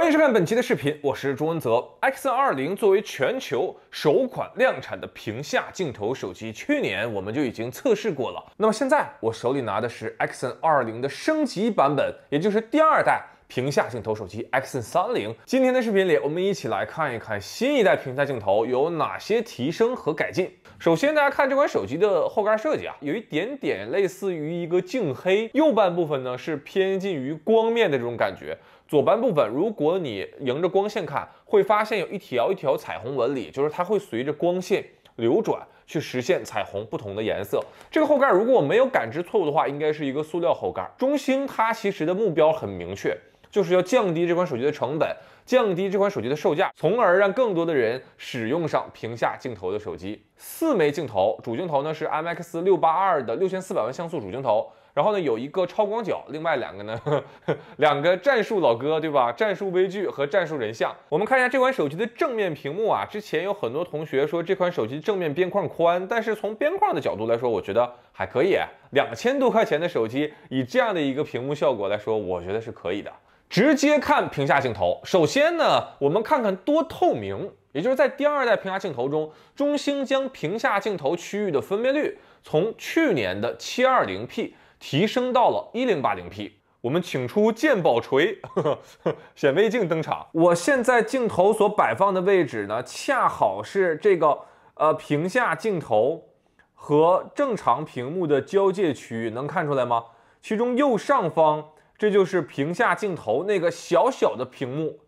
欢迎收看本期的视频，我是朱文泽。X20 作为全球首款量产的屏下镜头手机，去年我们就已经测试过了。那么现在我手里拿的是 X20 的升级版本，也就是第二代屏下镜头手机 X30。今天的视频里，我们一起来看一看新一代屏下镜头有哪些提升和改进。首先，大家看这款手机的后盖设计啊，有一点点类似于一个镜黑，右半部分呢是偏近于光面的这种感觉。左半部分，如果你迎着光线看，会发现有一条一条彩虹纹理，就是它会随着光线流转去实现彩虹不同的颜色。这个后盖，如果我没有感知错误的话，应该是一个塑料后盖。中兴它其实的目标很明确，就是要降低这款手机的成本，降低这款手机的售价，从而让更多的人使用上屏下镜头的手机。四枚镜头，主镜头呢是 i M X 六八二的六千四百万像素主镜头。然后呢，有一个超广角，另外两个呢，两个战术老哥，对吧？战术微距和战术人像。我们看一下这款手机的正面屏幕啊。之前有很多同学说这款手机正面边框宽，但是从边框的角度来说，我觉得还可以。两千多块钱的手机，以这样的一个屏幕效果来说，我觉得是可以的。直接看屏下镜头。首先呢，我们看看多透明，也就是在第二代屏下镜头中，中兴将屏下镜头区域的分辨率从去年的七二零 P。提升到了一零八零 P，我们请出鉴宝锤 显微镜登场。我现在镜头所摆放的位置呢，恰好是这个呃屏下镜头和正常屏幕的交界区域，能看出来吗？其中右上方，这就是屏下镜头那个小小的屏幕，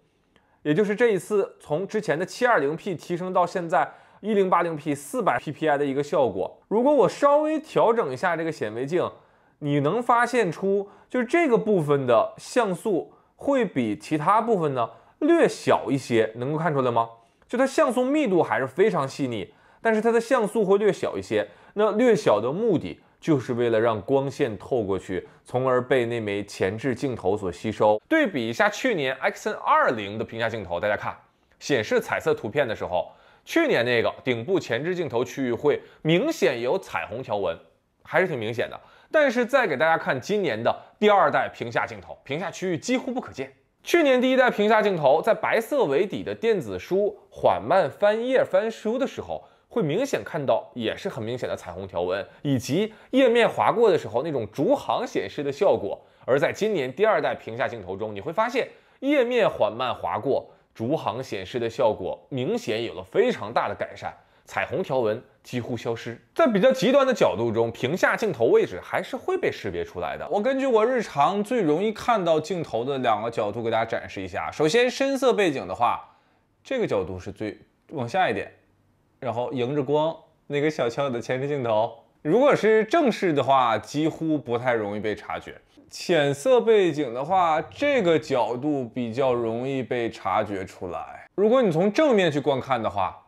也就是这一次从之前的七二零 P 提升到现在一零八零 P 四百 PPI 的一个效果。如果我稍微调整一下这个显微镜。你能发现出就是这个部分的像素会比其他部分呢略小一些，能够看出来吗？就它像素密度还是非常细腻，但是它的像素会略小一些。那略小的目的就是为了让光线透过去，从而被那枚前置镜头所吸收。对比一下去年 XN 二零的屏下镜头，大家看显示彩色图片的时候，去年那个顶部前置镜头区域会明显有彩虹条纹，还是挺明显的。但是再给大家看今年的第二代屏下镜头，屏下区域几乎不可见。去年第一代屏下镜头，在白色为底的电子书缓慢翻页翻书的时候，会明显看到也是很明显的彩虹条纹，以及页面划过的时候那种逐行显示的效果。而在今年第二代屏下镜头中，你会发现页面缓慢划过逐行显示的效果明显有了非常大的改善，彩虹条纹。几乎消失。在比较极端的角度中，屏下镜头位置还是会被识别出来的。我根据我日常最容易看到镜头的两个角度，给大家展示一下。首先，深色背景的话，这个角度是最往下一点，然后迎着光，那个小巧的前置镜头。如果是正视的话，几乎不太容易被察觉。浅色背景的话，这个角度比较容易被察觉出来。如果你从正面去观看的话，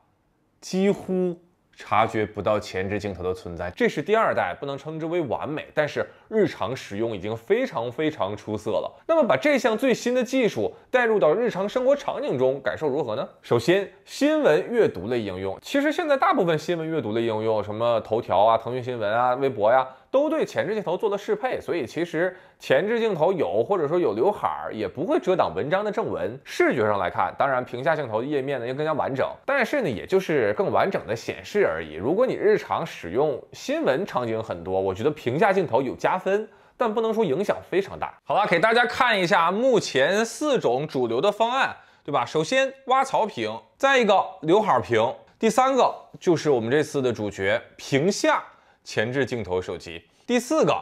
几乎。察觉不到前置镜头的存在，这是第二代，不能称之为完美，但是日常使用已经非常非常出色了。那么把这项最新的技术带入到日常生活场景中，感受如何呢？首先，新闻阅读类应用，其实现在大部分新闻阅读类应用，什么头条啊、腾讯新闻啊、微博呀。都对前置镜头做了适配，所以其实前置镜头有或者说有刘海儿也不会遮挡文章的正文。视觉上来看，当然屏下镜头的页面呢要更加完整，但是呢也就是更完整的显示而已。如果你日常使用新闻场景很多，我觉得屏下镜头有加分，但不能说影响非常大。好了，给大家看一下目前四种主流的方案，对吧？首先挖槽屏，再一个刘海屏，第三个就是我们这次的主角屏下。前置镜头手机，第四个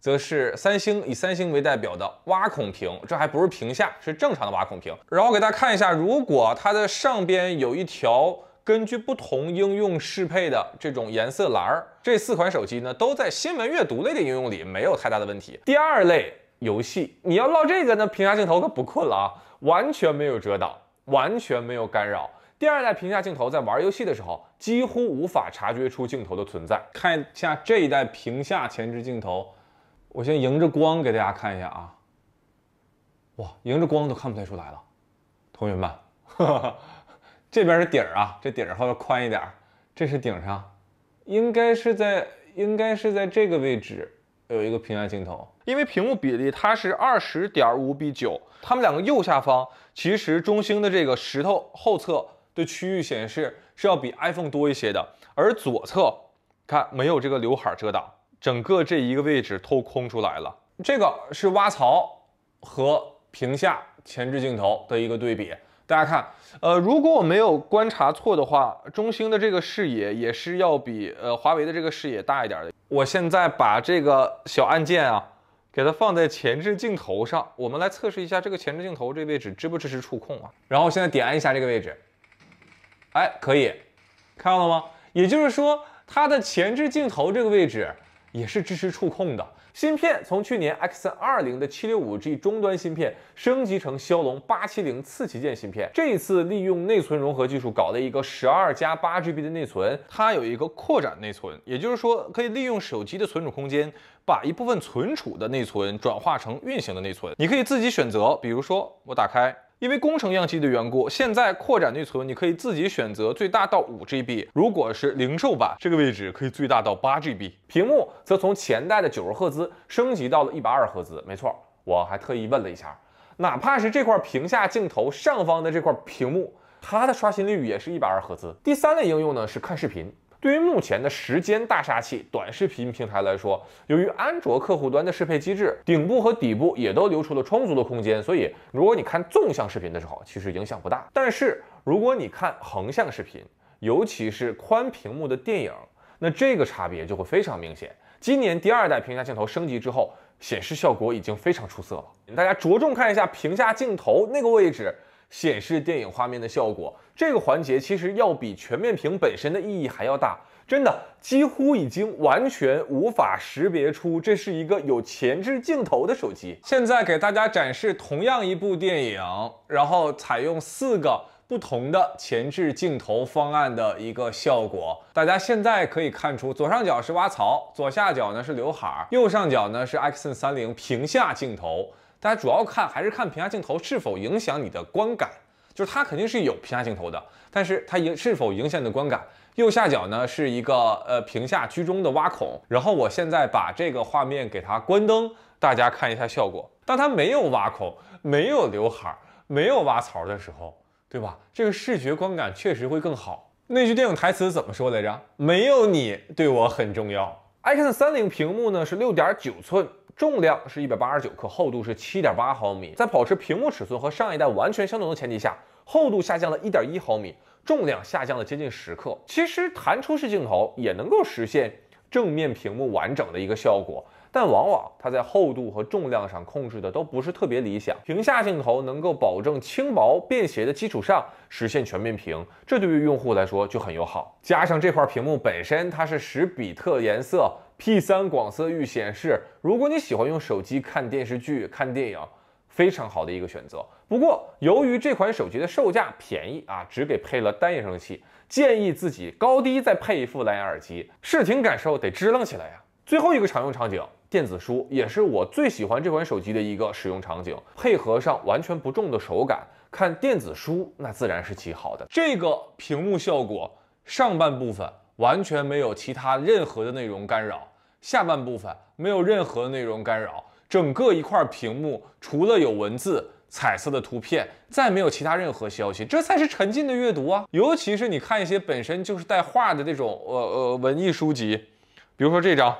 则是三星，以三星为代表的挖孔屏，这还不是屏下，是正常的挖孔屏。然后给大家看一下，如果它的上边有一条根据不同应用适配的这种颜色栏儿，这四款手机呢都在新闻阅读类的应用里没有太大的问题。第二类游戏，你要唠这个呢，屏下镜头可不困了啊，完全没有遮挡，完全没有干扰。第二代屏下镜头在玩游戏的时候几乎无法察觉出镜头的存在。看一下这一代屏下前置镜头，我先迎着光给大家看一下啊。哇，迎着光都看不太出来了。同学们，这边是底儿啊，这底儿还要宽一点。这是顶上，应该是在应该是在这个位置有一个屏下镜头，因为屏幕比例它是二十点五比九，它们两个右下方其实中兴的这个石头后侧。的区域显示是要比 iPhone 多一些的，而左侧看没有这个刘海遮挡，整个这一个位置都空出来了。这个是挖槽和屏下前置镜头的一个对比。大家看，呃，如果我没有观察错的话，中兴的这个视野也是要比呃华为的这个视野大一点的。我现在把这个小按键啊，给它放在前置镜头上，我们来测试一下这个前置镜头这位置支不支持触控啊？然后现在点按一下这个位置。哎，可以，看到了吗？也就是说，它的前置镜头这个位置也是支持触控的。芯片从去年 X20 的 765G 终端芯片升级成骁龙870次旗舰芯片，这一次利用内存融合技术搞了一个12加 8GB 的内存，它有一个扩展内存，也就是说可以利用手机的存储空间，把一部分存储的内存转化成运行的内存。你可以自己选择，比如说我打开。因为工程样机的缘故，现在扩展内存你可以自己选择最大到五 GB。如果是零售版，这个位置可以最大到八 GB。屏幕则从前代的九十赫兹升级到了一百二赫兹。没错，我还特意问了一下，哪怕是这块屏下镜头上方的这块屏幕，它的刷新率也是一百二赫兹。第三类应用呢是看视频。对于目前的时间大杀器短视频平台来说，由于安卓客户端的适配机制，顶部和底部也都留出了充足的空间，所以如果你看纵向视频的时候，其实影响不大。但是如果你看横向视频，尤其是宽屏幕的电影，那这个差别就会非常明显。今年第二代屏下镜头升级之后，显示效果已经非常出色了。大家着重看一下屏下镜头那个位置。显示电影画面的效果，这个环节其实要比全面屏本身的意义还要大，真的几乎已经完全无法识别出这是一个有前置镜头的手机。现在给大家展示同样一部电影，然后采用四个不同的前置镜头方案的一个效果。大家现在可以看出，左上角是挖槽，左下角呢是刘海，右上角呢是 X30 屏下镜头。大家主要看还是看屏下镜头是否影响你的观感，就是它肯定是有屏下镜头的，但是它影是否影响你的观感？右下角呢是一个呃屏下居中的挖孔，然后我现在把这个画面给它关灯，大家看一下效果。当它没有挖孔、没有刘海、没有挖槽的时候，对吧？这个视觉观感确实会更好。那句电影台词怎么说来着？没有你对我很重要。iPhone 三零屏幕呢是六点九寸。重量是一百八十九克，厚度是七点八毫米。在保持屏幕尺寸和上一代完全相同的前提下，厚度下降了一点一毫米，重量下降了接近十克。其实，弹出式镜头也能够实现。正面屏幕完整的一个效果，但往往它在厚度和重量上控制的都不是特别理想。屏下镜头能够保证轻薄便携的基础上实现全面屏，这对于用户来说就很友好。加上这块屏幕本身它是十比特颜色、P3 广色域显示，如果你喜欢用手机看电视剧、看电影，非常好的一个选择。不过由于这款手机的售价便宜啊，只给配了单扬声器。建议自己高低再配一副蓝牙耳机，视听感受得支棱起来呀。最后一个常用场景，电子书也是我最喜欢这款手机的一个使用场景，配合上完全不重的手感，看电子书那自然是极好的。这个屏幕效果，上半部分完全没有其他任何的内容干扰，下半部分没有任何内容干扰，整个一块屏幕除了有文字。彩色的图片，再没有其他任何消息，这才是沉浸的阅读啊！尤其是你看一些本身就是带画的这种呃呃文艺书籍，比如说这张，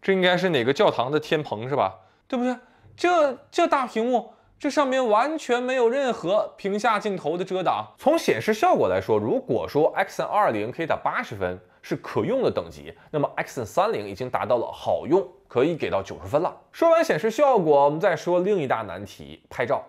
这应该是哪个教堂的天棚是吧？对不对？这这大屏幕，这上面完全没有任何屏下镜头的遮挡。从显示效果来说，如果说 X20 可以打八十分，是可用的等级，那么 X30 已经达到了好用，可以给到九十分了。说完显示效果，我们再说另一大难题——拍照。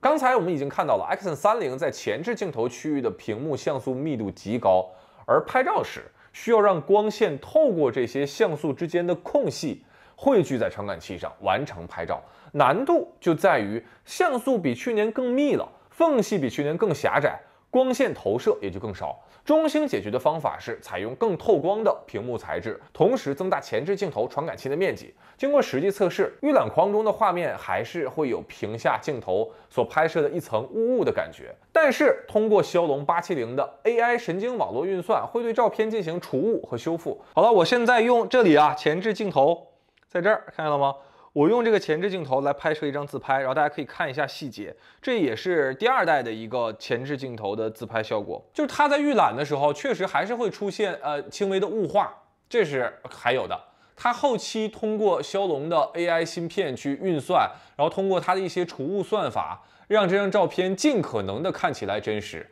刚才我们已经看到了，X30 在前置镜头区域的屏幕像素密度极高，而拍照时需要让光线透过这些像素之间的空隙汇聚在传感器上完成拍照。难度就在于像素比去年更密了，缝隙比去年更狭窄。光线投射也就更少。中兴解决的方法是采用更透光的屏幕材质，同时增大前置镜头传感器的面积。经过实际测试，预览框中的画面还是会有屏下镜头所拍摄的一层雾雾的感觉。但是通过骁龙八七零的 AI 神经网络运算，会对照片进行除雾和修复。好了，我现在用这里啊，前置镜头在这儿，看见了吗？我用这个前置镜头来拍摄一张自拍，然后大家可以看一下细节，这也是第二代的一个前置镜头的自拍效果。就是它在预览的时候，确实还是会出现呃轻微的雾化，这是还有的。它后期通过骁龙的 AI 芯片去运算，然后通过它的一些除雾算法，让这张照片尽可能的看起来真实。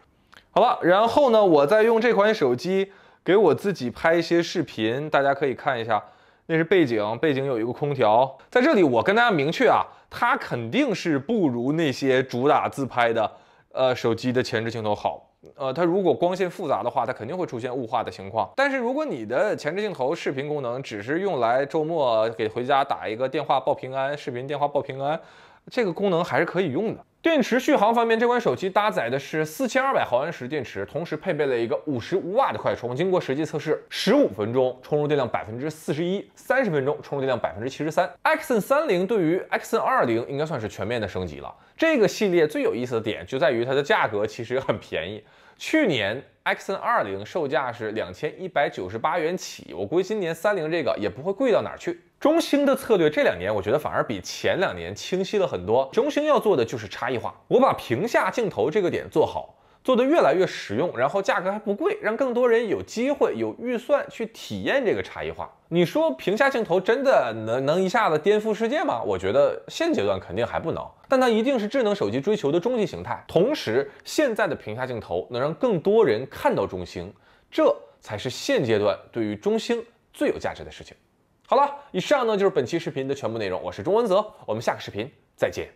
好了，然后呢，我再用这款手机给我自己拍一些视频，大家可以看一下。那是背景，背景有一个空调，在这里我跟大家明确啊，它肯定是不如那些主打自拍的，呃，手机的前置镜头好，呃，它如果光线复杂的话，它肯定会出现雾化的情况。但是如果你的前置镜头视频功能只是用来周末给回家打一个电话报平安，视频电话报平安。这个功能还是可以用的。电池续航方面，这款手机搭载的是四千二百毫安时电池，同时配备了一个五十五瓦的快充。经过实际测试，十五分钟充入电量百分之四十一，三十分钟充入电量百分之七十三。XN 三零对于 XN 二零应该算是全面的升级了。这个系列最有意思的点就在于它的价格其实很便宜。去年 XN 二零售价是两千一百九十八元起，我估计今年三零这个也不会贵到哪去。中兴的策略这两年，我觉得反而比前两年清晰了很多。中兴要做的就是差异化，我把屏下镜头这个点做好，做的越来越实用，然后价格还不贵，让更多人有机会、有预算去体验这个差异化。你说屏下镜头真的能能一下子颠覆世界吗？我觉得现阶段肯定还不能，但它一定是智能手机追求的终极形态。同时，现在的屏下镜头能让更多人看到中兴，这才是现阶段对于中兴最有价值的事情。好了，以上呢就是本期视频的全部内容。我是钟文泽，我们下个视频再见。